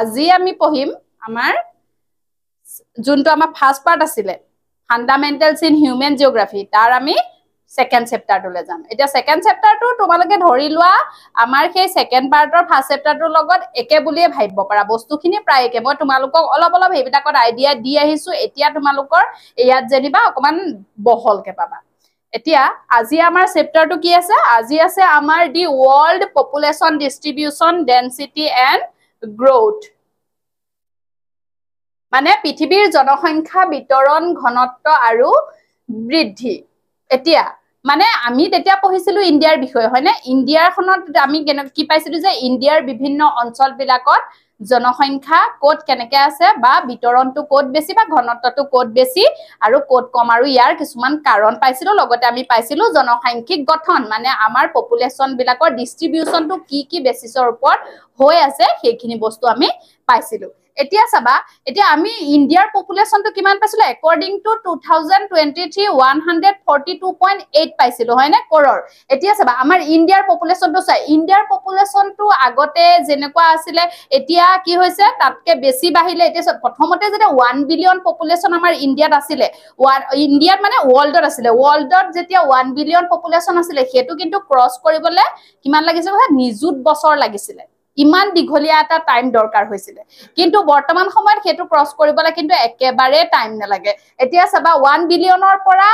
আজি আমি পঢ়িম আমাৰ যোনটো আমাৰ ফাৰ্ষ্ট পাৰ্ট আছিলে ফাণ্ডামেণ্টেলছ ইন হিউমেন জিঅ'গ্ৰাফী তাৰ আমি ছেকেণ্ড চেপ্টাৰটোলৈ যাম এতিয়া ছেকেণ্ড চেপ্টাৰটো তোমালোকে ধৰি লোৱা আমাৰ সেই ছেকেণ্ড পাৰ্টৰ ফাৰ্ষ্ট চেপ্টাৰটোৰ লগত একে বুলিয়ে ভাবিব পাৰা বস্তুখিনি প্ৰায় একে মই তোমালোকক অলপ অলপ সেইবিলাকত আইডিয়া দি আহিছো এতিয়া তোমালোকৰ ইয়াত যেনিবা অকণমান বহলকে পাবা এতিয়া আজি আমাৰ চেপ্টাৰটো কি আছে আজি আছে আমাৰ the world population distribution density and growth মানে পৃথিৱীৰ জনসংখ্যা বিতৰণ ঘনত্ব আৰু বৃদ্ধি এতিয়া মানে আমি তেতিয়া পঢ়িছিলোঁ ইণ্ডিয়াৰ বিষয়ে হয়নে ইণ্ডিয়াখনত আমি কি পাইছিলো যে ইণ্ডিয়াৰ বিভিন্ন অঞ্চলবিলাকত জনসংখ্যা ক'ত কেনেকে আছে বা বিতৰণটো ক'ত বেছি বা ঘনত্বটো ক'ত বেছি আৰু ক'ত কম আৰু ইয়াৰ কিছুমান কাৰণ পাইছিলো লগতে আমি পাইছিলো জনসাংখ্যিক গঠন মানে আমাৰ পপুলেশ্যন বিলাকৰ ডিষ্ট্ৰিবিউচনটো কি কি বেচিছৰ ওপৰত হৈ আছে সেইখিনি বস্তু আমি পাইছিলো এতিয়া চাবা এতিয়া আমি ইণ্ডিয়াৰ পপুলেশ্যনটো কিমান পাইছিলো according to two thousand twenty three one hundred forty two point eight পাইছিলো হয়নে কৰৰ এতিয়া চাবা আমাৰ ইণ্ডিয়াৰ পপুলেশ্যনটো চাই ইণ্ডিয়াৰ পপুলেশ্যনটো আগতে যেনেকুৱা আছিলে এতিয়া কি হৈছে তাতকৈ বেছি বাঢ়িলে এতিয়া প্ৰথমতে যেতিয়া ওৱান বিলিয়ন পপুলেশ্যন আমাৰ ইণ্ডিয়াত আছিলে ইণ্ডিয়াত মানে ৱৰ্ল্ডত আছিলে ৱৰ্ল্ডত যেতিয়া ওৱান বিলিয়ন পপুলেশ্যন আছিলে সেইটো কিন্তু ক্ৰছ কৰিবলৈ কিমান লাগিছিলে নিযুত বছৰ লাগিছিলে ইমান দীঘলীয়া এটা টাইম দৰকাৰ হৈছিলে কিন্তু বৰ্তমান সময়ত সেইটো ক্ৰছ কৰিবলৈ কিন্তু একেবাৰে টাইম নালাগে এতিয়া চাবা ওৱান বিলিয়নৰ পৰা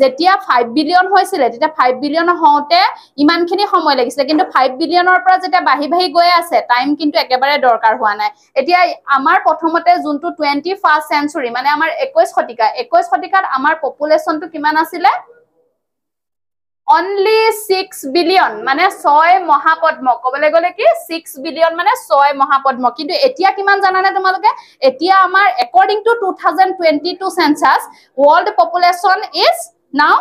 যেতিয়া ফাইভ বিলিয়ন হৈছিলে তেতিয়া ফাইভ বিলিয়ন হওঁতে ইমানখিনি সময় লাগিছিলে কিন্তু ফাইভ বিলিয়নৰ পৰা যেতিয়া বাঢ়ি বাঢ়ি গৈ আছে টাইম কিন্তু একেবাৰে দৰকাৰ হোৱা নাই এতিয়া আমাৰ প্ৰথমতে যোনটো টুৱেণ্টি ফাৰ্ষ্ট চেঞ্চুৰী মানে আমাৰ একৈছ শতিকা একৈছ শতিকাত আমাৰ পপুলেশ্যনটো কিমান আছিলে অনলি ছিক্স বিলিয়ন মানে ছয় মহাপদ্ম ক'বলৈ গ'লে কি ছিক্স বিলিয়ন মানে ছয় মহাপদ্ম কিন্তু এতিয়া কিমান জানানে তোমালোকে এতিয়া আমাৰ according to two thousand twenty two census world population is now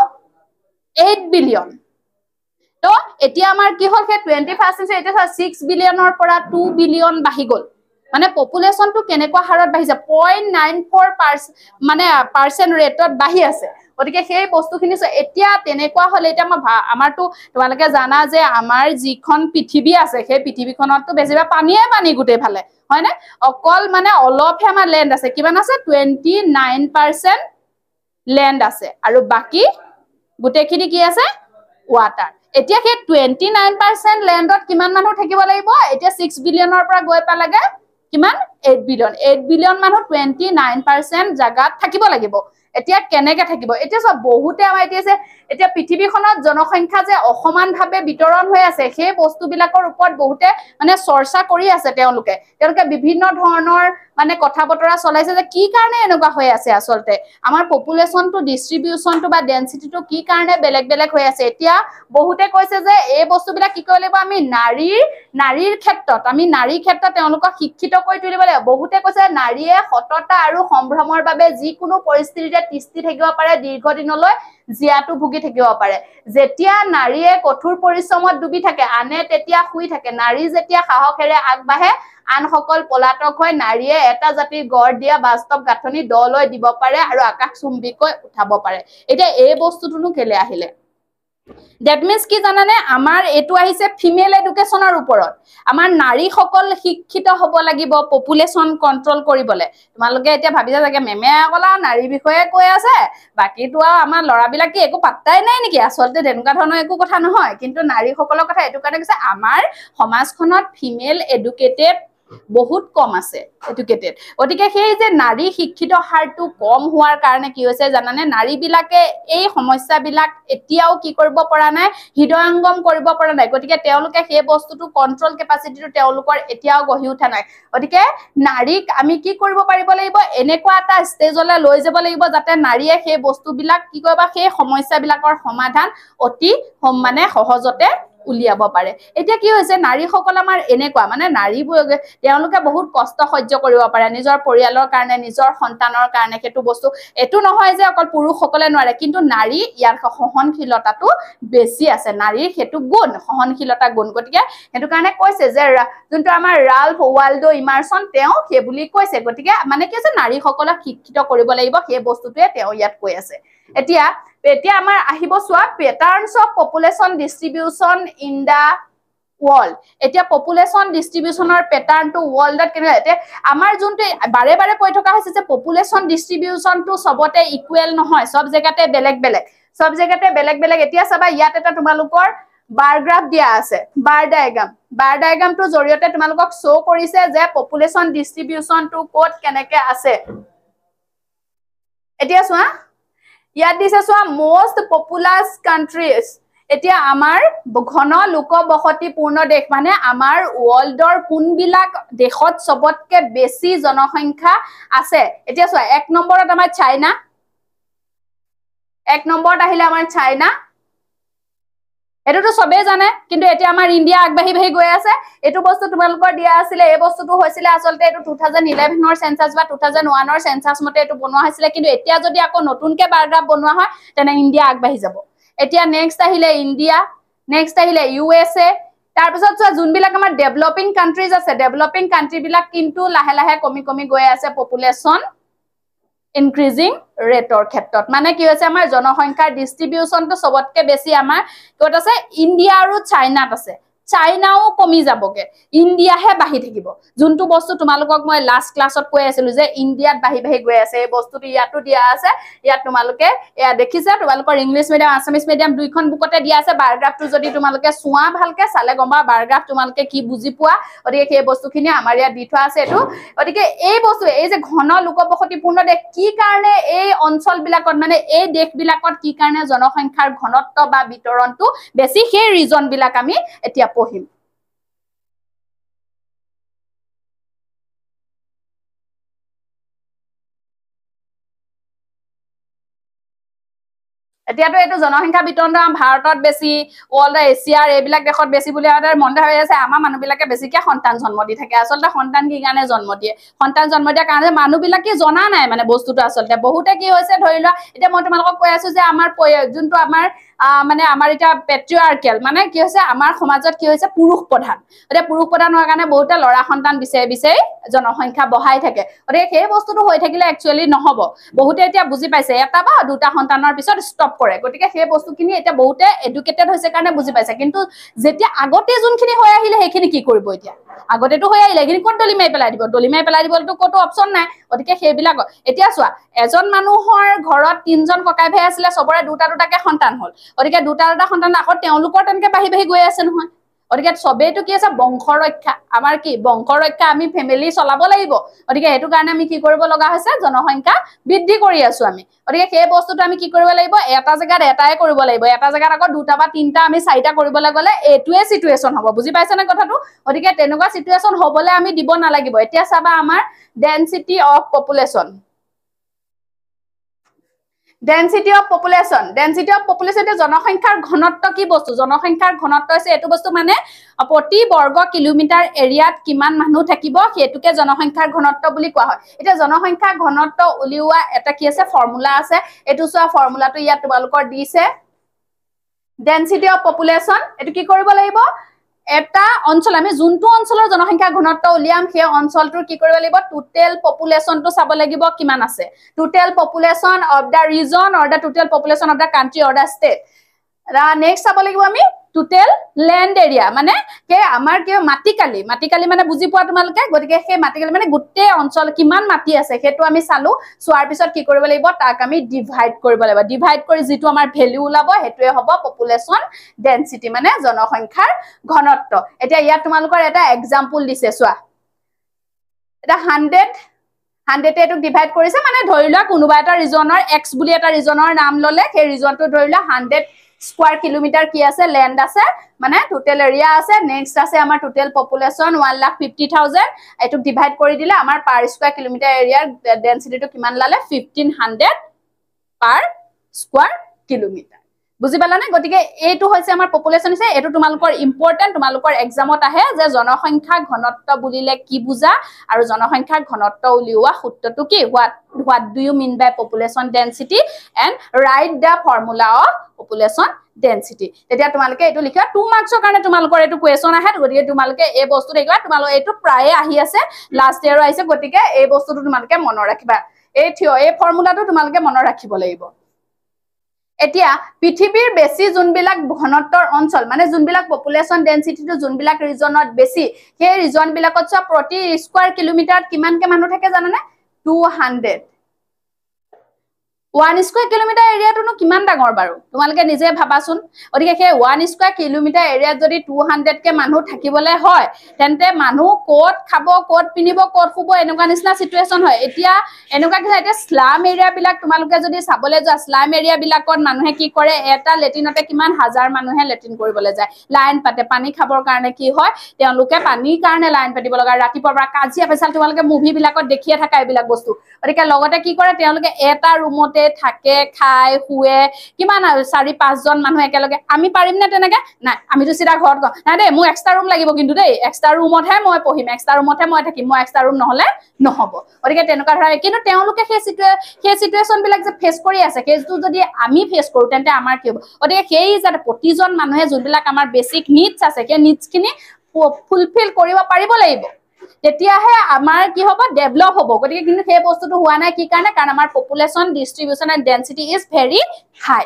eight billion ত' এতিয়া আমাৰ কি হ'ল সেই টুৱেণ্টি ফাৰ্ষ্ট এতিয়া চোৱা ছিক্স বিলিয়নৰ পৰা টু বিলিয়ন বাঢ়ি গ'ল মানে পপুলেশ্যনটো কেনেকুৱা হাৰত বাঢ়িছে পইণ্ট নাইন ফ'ৰ পাৰ্চেণ্ট মানে পাৰ্চেণ্ট ৰেটত বাঢ়ি আছে গতিকে সেই বস্তুখিনি এতিয়া তেনেকুৱা হ'লে এতিয়া মই আমাৰতো তোমালোকে জানা যে আমাৰ যিখন পৃথিৱী আছে সেই পৃথিৱীখনততো বেছিভাগ পানীয়ে পানী গোটেই ফালে হয়নে অকল মানে অলপহে আমাৰ লেণ্ড আছে কিমান আছে টুৱেণ্টি নাইন পাৰ্চেণ্ট লেণ্ড আছে আৰু বাকী গোটেইখিনি কি আছে ৱাটাৰ এতিয়া সেই টুৱেণ্টি নাইন পাৰ্চেণ্ট লেণ্ডত কিমান মানুহ থাকিব লাগিব এতিয়া ছিক্স বিলিয়নৰ পৰা গৈ পালেগৈ কিমান এইট বিলিয়ন এইট বিলিয়ন মানুহ টুৱেণ্টি নাইন পাৰ্চেণ্ট জাগাত থাকিব লাগিব এতিয়া কেনেকে থাকিব এতিয়া চব বহুতে আমাৰ এতিয়া যে এতিয়া পৃথিৱীখনত জনসংখ্যা যে অসমানভাৱে বিতৰণ হৈ আছে সেই বস্তুবিলাকৰ ওপৰত বহুতে মানে চৰ্চা কৰি আছে তেওঁলোকে তেওঁলোকে বিভিন্ন ধৰণৰ মানে কথা বতৰা চলাইছে যে কি কাৰণে এনেকুৱা হৈ আছে আচলতে আমাৰ পপুলেশ্যনটো ডিষ্ট্ৰিবিউচনটো বা ডেন্সিটিটো কি কাৰণে বেলেগ বেলেগ হৈ আছে এতিয়া বহুতে কৈছে যে এই বস্তুবিলাক কি কৰিব লাগিব আমি নাৰীৰ নাৰীৰ ক্ষেত্ৰত আমি নাৰীৰ ক্ষেত্ৰত তেওঁলোকক শিক্ষিত কৰি তুলিব লাগিব বহুতে কৈছে নাৰীয়ে সততা আৰু সম্ভ্ৰমৰ বাবে যিকোনো পৰিস্থিতিতে নিজে তিষ্টি থাকিব পাৰে দীৰ্ঘদিনলৈ জীয়াটো ভুগি থাকিব পাৰে যেতিয়া নাৰীয়ে কঠোৰ পৰিশ্ৰমত ডুবি থাকে আনে তেতিয়া শুই থাকে নাৰী যেতিয়া সাহসেৰে আগবাঢ়ে আনসকল পলাতক হয় নাৰীয়ে এটা জাতিৰ গঢ় দিয়া বাস্তৱ গাঁথনি দলৈ দিব পাৰে আৰু আকাশ চুম্বিকৈ উঠাব পাৰে এতিয়া এই বস্তুটোনো কেলে আহিলে ডেট মিনছ কি জানানে আমাৰ এইটো আহিছে ফিমেল এডুকেশ্যনৰ ওপৰত আমাৰ নাৰীসকল শিক্ষিত হ'ব লাগিব পপুলেশ্যন কণ্ট্ৰল কৰিবলৈ তোমালোকে এতিয়া ভাবিছা চাগে মেমে অকল আৰু নাৰীৰ বিষয়ে কৈ আছে বাকীটো আৰু আমাৰ ল'ৰাবিলাক কি একো পাত্তাই নাই নেকি আচলতে তেনেকুৱা ধৰণৰ একো কথা নহয় কিন্তু নাৰীসকলৰ কথা এইটো কাৰণে কৈছে আমাৰ সমাজখনত ফিমেল এডুকেটেড বহুত কম আছে এডুকেটেড গতিকে সেই যে নাৰী শিক্ষিত হাৰটো কম হোৱাৰ কাৰণে কি হৈছে জানানে নাৰীবিলাকে এই সমস্যাবিলাক এতিয়াও কি কৰিব পৰা নাই হৃদয়ংগম কৰিব পৰা নাই গতিকে সেই বস্তুটো কণ্ট্ৰল কেপাচিটিটো তেওঁলোকৰ এতিয়াও গঢ়ি উঠা নাই গতিকে নাৰীক আমি কি কৰিব পাৰিব লাগিব এনেকুৱা এটা ষ্টেজলৈ লৈ যাব লাগিব যাতে নাৰীয়ে সেই বস্তুবিলাক কি কৰিব সেই সমস্যাবিলাকৰ সমাধান অতি মানে সহজতে উলিয়াব পাৰে এতিয়া কি হৈছে নাৰীসকল আমাৰ এনেকুৱা মানে নাৰীবোৰ তেওঁলোকে বহুত কষ্ট সহ্য কৰিব পাৰে নিজৰ পৰিয়ালৰ কাৰণে নিজৰ সন্তানৰ কাৰণে সেইটো বস্তু এইটো নহয় যে অকল পুৰুষসকলে নোৱাৰে কিন্তু নাৰী ইয়াৰ সহনশীলতাটো বেছি আছে নাৰীৰ সেইটো গুণ সহনশীলতা গুণ গতিকে সেইটো কাৰণে কৈছে যে যোনটো আমাৰ ৰাল্ফ ৱাল্ডো ইমাৰচন তেওঁ সেই বুলি কৈছে গতিকে মানে কি হৈছে নাৰীসকলক শিক্ষিত কৰিব লাগিব সেই বস্তুটোৱে তেওঁ ইয়াত কৈ আছে এতিয়া এতিয়া আমাৰ আহিব চোৱা patterns of population distribution in the world এতিয়া পপুলেশ্যন ডিষ্ট্ৰিবিউচনৰ পেটাৰ্ণটো ৱৰ্ল্ডত কেনেকৈ এতিয়া আমাৰ যোনটো বাৰে বাৰে কৈ থকা হৈছে যে পপুলেশ্যন ডিষ্ট্ৰিবিউচনটো চবতে ইকুৱেল নহয় চব জেগাতে বেলেগ বেলেগ চব জেগাতে বেলেগ বেলেগ এতিয়া চাবা ইয়াত এটা তোমালোকৰ বাৰগ্ৰাফ দিয়া আছে বাৰ ডায়েগ্ৰাম বাৰ ডায়েগ্ৰামটোৰ জৰিয়তে তোমালোকক শ্ব' কৰিছে যে পপুলেশ্যন ডিষ্ট্ৰিবিউচনটো ক'ত কেনেকৈ আছে এতিয়া চোৱা ইয়াত দিছে চোৱা মষ্ট পপুলাৰ কাণ্ট্ৰিজ এতিয়া আমাৰ ঘন লোকবসতিপূৰ্ণ দেশ মানে আমাৰ ৱৰ্ল্ডৰ কোনবিলাক দেশত চবতকে বেছি জনসংখ্যা আছে এতিয়া চোৱা এক নম্বৰত আমাৰ চাইনা এক নম্বৰত আহিলে আমাৰ চাইনা এইটোতো চবেই জানে কিন্তু এতিয়া আমাৰ ইণ্ডিয়া আগবাঢ়ি বাঢ়ি গৈ আছে এইটো বস্তু তোমালোকৰ দিয়া আছিলে এই বস্তুটো হৈছিলে আচলতে এইটো টু থাউজেণ্ড ইলেভেনৰ চেঞ্চাছ বা টু থাউজেণ্ড ওৱানৰ চেঞ্চাছ মতে এইটো বনোৱা হৈছিলে কিন্তু এতিয়া যদি আকৌ নতুনকৈ বাৰগ্ৰাফ বনোৱা হয় তেনে ইণ্ডিয়া আগবাঢ়ি যাব এতিয়া নেক্সট আহিলে ইণ্ডিয়া নেক্সট আহিলে ইউ এছ এ তাৰপিছত চোৱা যোনবিলাক আমাৰ ডেভেলপিং কাণ্ট্ৰিজ আছে ডেভেলপিং কাণ্ট্ৰিবিলাক কিন্তু লাহে লাহে কমি কমি গৈ আছে পপুলেশ্যন ইনক্ৰিজিং ৰেটৰ ক্ষেত্ৰত মানে কি হৈছে আমাৰ জনসংখ্যাৰ ডিষ্ট্ৰিবিউচনটো চবতকে বেছি আমাৰ ক'ত আছে ইণ্ডিয়া আৰু চাইনাত আছে চাইনাও কমি যাবগে ইণ্ডিয়াহে বাঢ়ি থাকিব যোনটো বস্তু তোমালোকক মই লাষ্ট ক্লাছত কৈ আছিলো যে ইণ্ডিয়াত বাঢ়ি বাঢ়ি গৈ আছে এই বস্তুটো ইয়াতো দিয়া আছে ইয়াত তোমালোকে এয়া দেখিছা তোমালোকৰ ইংলিছ মিডিয়াম আছামিজ মিডিয়াম দুইখন বুকতে দিয়া আছে বায়'গ্ৰাফটো যদি তোমালোকে চোৱা ভালকে চালে গম পা বায়'গ্ৰাফ তোমালোকে কি বুজি পোৱা গতিকে সেই বস্তুখিনি আমাৰ ইয়াত দি থোৱা আছে এইটো গতিকে এই বস্তু এই যে ঘন লোকবসতিপূৰ্ণ দেশ কি কাৰণে এই অঞ্চলবিলাকত মানে এই দেশবিলাকত কি কাৰণে জনসংখ্যাৰ ঘনত্ব বা বিতৰণটো বেছি সেই ৰিজনবিলাক আমি এতিয়া পঢ়িম এতিয়াতো এইটো জনসংখ্যা বিতৰণটো ভাৰতত বেছি ৱৰ্ল্ডৰ এছিয়াৰ এইবিলাক দেশত বেছি বুলি আৰু মনটো হৈ আছে আমাৰ মানুহবিলাকে বেছিকে সন্তান জন্ম দি থাকে আচলতে সন্তান কি কাৰণে জন্ম দিয়ে সন্তান জন্ম দিয়াৰ কাৰণে মানুহবিলাকে জনা নাই মানে বস্তুটো আচলতে বহুতে কি হৈছে ধৰি লোৱা এতিয়া মই তোমালোকক কৈ আছো যে আমাৰ যোনটো আমাৰ মানে আমাৰ এতিয়া পেট্ৰিয়াৰ্কেল মানে কি হৈছে আমাৰ সমাজত কি হৈছে পুৰুষ প্ৰধান গতিকে পুৰুষ প্ৰধান হোৱাৰ কাৰণে বহুতে ল'ৰা সন্তান বিচাৰি বিচাৰি জনসংখ্যা বঢ়াই থাকে গতিকে সেই বস্তুটো হৈ থাকিলে একচুৱেলি নহ'ব বহুতে এতিয়া বুজি পাইছে এটা বা দুটা সন্তানৰ পিছত ষ্টপ কৰে গতিকে সেই বস্তুখিনি এতিয়া বহুতে এডুকেটেড হৈছে কাৰণে বুজি পাইছে কিন্তু যেতিয়া আগতে যোনখিনি হৈ আহিলে সেইখিনি কি কৰিব এতিয়া আগতেতো হৈ আহিলে সেইখিনি ক'ত দলি মাৰি পেলাই দিব দলি মাৰি পেলাই দিবলৈতো ক'তো অপশ্যন নাই গতিকে সেইবিলাক এতিয়া চোৱা এজন মানুহৰ ঘৰত তিনিজন ককাই ভাই আছিলে চবৰে দুটা দুটাকে সন্তান হ'ল গতিকে দুটা দুটা সন্তান আকৌ তেওঁলোকৰ তেনেকে বাঢ়ি বাঢ়ি গৈ আছে নহয় গতিকে চবেইটো কি আছে বংশ ৰক্ষা আমাৰ কি বংশ ৰক্ষা আমি ফেমিলি চলাব লাগিব গতিকে সেইটো কাৰণে আমি কি কৰিব লগা হৈছে জনসংখ্যা বৃদ্ধি কৰি আছো আমি গতিকে সেই বস্তুটো আমি কি কৰিব লাগিব এটা জেগাত এটাই কৰিব লাগিব এটা জেগাত আকৌ দুটা বা তিনিটা আমি চাৰিটা কৰিবলৈ গ'লে এইটোৱে চিটুৱেশ্যন হ'ব বুজি পাইছে পাইছেনে কথাটো গতিকে তেনেকুৱা চিটুৱেশ্যন হ'বলৈ আমি দিব নালাগিব এতিয়া চাবা আমাৰ density of population density of population density of population এতিয়া জনসংখ্যাৰ ঘনত্ব কি বস্তু জনসংখ্যাৰ ঘনত্ব হৈছে এইটো বস্তু মানে প্ৰতি বৰ্গ কিলোমিটাৰ এৰিয়াত কিমান মানুহ থাকিব সেইটোকে জনসংখ্যাৰ ঘনত্ব বুলি কোৱা হয় এতিয়া জনসংখ্যাৰ ঘনত্ব উলিওৱা এটা কি আছে ফৰ্মুলা আছে এইটো চোৱা ফৰ্মুলাটো ইয়াত তোমালোকৰ দিছে ডেনচিটি অফ পপুলেশ্যন এইটো কি কৰিব লাগিব এটা অঞ্চল আমি যোনটো অঞ্চলৰ জনসংখ্যা ঘনত্ব উলিয়াম সেই অঞ্চলটোৰ কি কৰিব লাগিব টোটেল পপুলেশ্যনটো চাব লাগিব কিমান আছে total population of the region or the total population of the country or the state next চাব লাগিব আমি টোটেল লেণ্ড এৰিয়া মানে কি আমাৰ কি মাটিকালি মাটিকালি মানে বুজি পোৱা তোমালোকে গতিকে সেই মাটিকালি মানে গোটেই অঞ্চল কিমান মাটি আছে সেইটো আমি চালোঁ চোৱাৰ পিছত কি কৰিব লাগিব তাক আমি ডিভাইড কৰিব লাগিব ডিভাইড কৰি যিটো আমাৰ ভেলিউ ওলাব সেইটোৱে হ'ব পপুলেশ্যন ডেঞ্চিটি মানে জনসংখ্যাৰ ঘনত্ব এতিয়া ইয়াত তোমালোকৰ এটা এক্সাম্পল দিছে চোৱা এটা হাণ্ড্ৰেড হাণ্ড্ৰেডে এইটোক ডিভাইড কৰিছে মানে ধৰি লোৱা কোনোবা এটা ৰিজনৰ এক্স বুলি এটা ৰিজনৰ নাম ল'লে সেই ৰিজনটো ধৰি লোৱা হাণ্ড্ৰেড স্কোয়াৰ কিলোমিটাৰ কি আছে লেণ্ড আছে মানে টোটেল এৰিয়া আছে নেক্সট আছে আমাৰ total population one lakh fifty thousand এইটোক ডিভাইড কৰি দিলে আমাৰ পাৰ স্কুৱাৰ কিলোমিটাৰ এৰিয়াৰ ডেঞ্চিটিটো কিমান লালে fifteen hundred per square kilometre বুজি পালা পালানে গতিকে এইটো হৈছে আমাৰ পপুলেশ্যন হৈছে এইটো তোমালোকৰ ইম্পৰ্টেণ্ট তোমালোকৰ এক্সামত আহে যে জনসংখ্যা ঘনত্ব বুলিলে কি বুজা আৰু জনসংখ্যাৰ ঘনত্ব উলিওৱা সূত্ৰটো কি what what do you mean by population density and right the formula of population density তেতিয়া তোমালোকে এইটো লিখা টু মাৰ্কছৰ কাৰণে তোমালোকৰ এইটো কুৱেশ্যন আহে গতিকে তোমালোকে এই বস্তু দেখিবা তোমালোকৰ এইটো প্ৰায়ে আহি আছে লাষ্ট ইয়াৰো আহিছে গতিকে এই বস্তুটো তোমালোকে মনত ৰাখিবা এই থিয় এই ফৰ্মুলাটো তোমালোকে মনত ৰাখিব লাগিব এতিয়া পৃথিৱীৰ বেছি যোনবিলাক ঘনত্বৰ অঞ্চল মানে যোনবিলাক পপুলেশ্যন ডেঞ্চিটিটো যোনবিলাক ৰিজনত বেছি সেই ৰিজনবিলাকত চোৱা প্ৰতি স্কুৱাৰ কিলোমিটাৰত কিমানকে মানুহ থাকে জানানে two hundred one square kilometre এৰিয়াটোনো কিমান ডাঙৰ বাৰু তোমালোকে নিজে ভাবাচোন গতিকে সেই ওৱান স্কুৱাৰ কিলোমিটাৰ এৰিয়াত যদি টু হাণ্ড্ৰেডকৈ মানুহ থাকিবলৈ হয় তেন্তে মানুহ ক'ত খাব ক'ত পিন্ধিব ক'ত শুব এনেকুৱা নিচিনা চিটুৱেশ্যন হয় এতিয়া এনেকুৱা কি হয় এতিয়া শ্লাম এৰিয়াবিলাক তোমালোকে যদি চাবলৈ যোৱা শ্লাম এৰিয়াবিলাকত মানুহে কি কৰে এটা লেট্ৰিনতে কিমান হাজাৰ মানুহে লেট্ৰিন কৰিবলৈ যায় লাইন পাতে পানী খাবৰ কাৰণে কি হয় তেওঁলোকে পানীৰ কাৰণে লাইন পাতিব লগা ৰাতিপুৱাৰ পৰা কাজিয়া পেচাল তোমালোকে মুভিবিলাকত দেখিয়ে থাকা এইবিলাক বস্তু গতিকে লগতে কি কৰে তেওঁলোকে এটা ৰুমতে একেলগে থাকে খাই শুৱে কিমান আৰু চাৰি পাঁচজন মানুহ একেলগে আমি পাৰিম নে তেনেকে নাই আমিতো চিধা ঘৰত কওঁ নাই দেই মোক এক্সট্ৰা ৰুম লাগিব কিন্তু দেই এক্সট্ৰা ৰুমতহে মই পঢ়িম এক্সট্ৰা ৰুমতহে মই থাকিম মই এক্সট্ৰা ৰুম নহ'লে নহ'ব গতিকে তেনেকুৱা ধৰণে কিন্তু তেওঁলোকে সেই চিটুৱে সেই চিটুৱেশ্যন বিলাক যে ফেচ কৰি আছে সেইটো যদি আমি ফেচ কৰোঁ তেন্তে আমাৰ কি হ'ব গতিকে সেই যাতে প্ৰতিজন মানুহে যোনবিলাক আমাৰ বেচিক নীডছ আছে সেই নীডছখিনি ফুলফিল কৰিব পাৰিব লাগিব তেতিয়াহে আমাৰ কি হ'ব ডেভেলপ হ'ব গতিকে কিন্তু সেই বস্তুটো হোৱা নাই কি কাৰণে কাৰণ আমাৰ population distribution and density is very high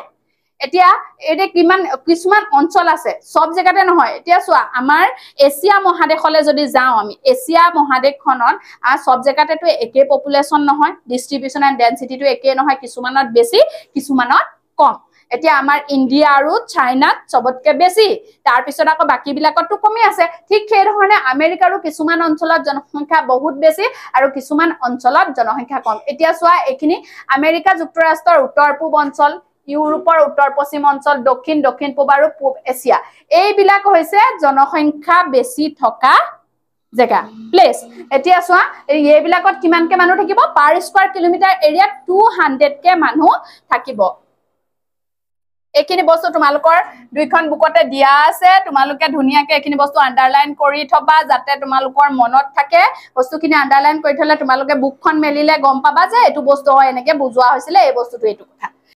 এতিয়া এতিয়া কিমান কিছুমান অঞ্চল আছে চব জেগাতে নহয় এতিয়া চোৱা আমাৰ এছিয়া মহাদেশলৈ যদি যাওঁ আমি এছিয়া মহাদেশখনত চব জেগাতেতো একেই পপুলেশ্যন নহয় ডিষ্ট্ৰিবিউচন এণ্ড ডেনচিটিটো একেই নহয় কিছুমানত বেছি কিছুমানত কম এতিয়া আমাৰ ইণ্ডিয়া আৰু চাইনাত চবতকৈ বেছি তাৰপিছত আকৌ বাকীবিলাকততো কমি আছে ঠিক সেইধৰণে আমেৰিকাৰো কিছুমান অঞ্চলত জনসংখ্যা বহুত বেছি আৰু কিছুমান অঞ্চলত জনসংখ্যা কম এতিয়া চোৱা এইখিনি আমেৰিকা যুক্তৰাষ্ট্ৰৰ উত্তৰ পূব অঞ্চল ইউৰোপৰ উত্তৰ পশ্চিম অঞ্চল দক্ষিণ দক্ষিণ পূব আৰু পূব এছিয়া এইবিলাক হৈছে জনসংখ্যা বেছি থকা জেগা প্লেচ এতিয়া চোৱা এইবিলাকত কিমানকে মানুহ থাকিব পাৰ স্কোৱাৰ কিলোমিটাৰ এৰিয়াত টু হাণ্ড্ৰেডকে মানুহ থাকিব এইখিনি বস্তু তোমালোকৰ দুইখন বুকতে দিয়া আছে তোমালোকে ধুনীয়াকে এইখিনি বস্তু আণ্ডাৰলাইন কৰি থবা যাতে তোমালোকৰ মনত থাকে বস্তুখিনি আণ্ডাৰলাইন কৰি থলে তোমালোকে বুকখন মেলিলে গম পাবা যে এইটো বস্তু হয় এনেকে বুজোৱা হৈছিলে এই বস্তুটো এইটো কথা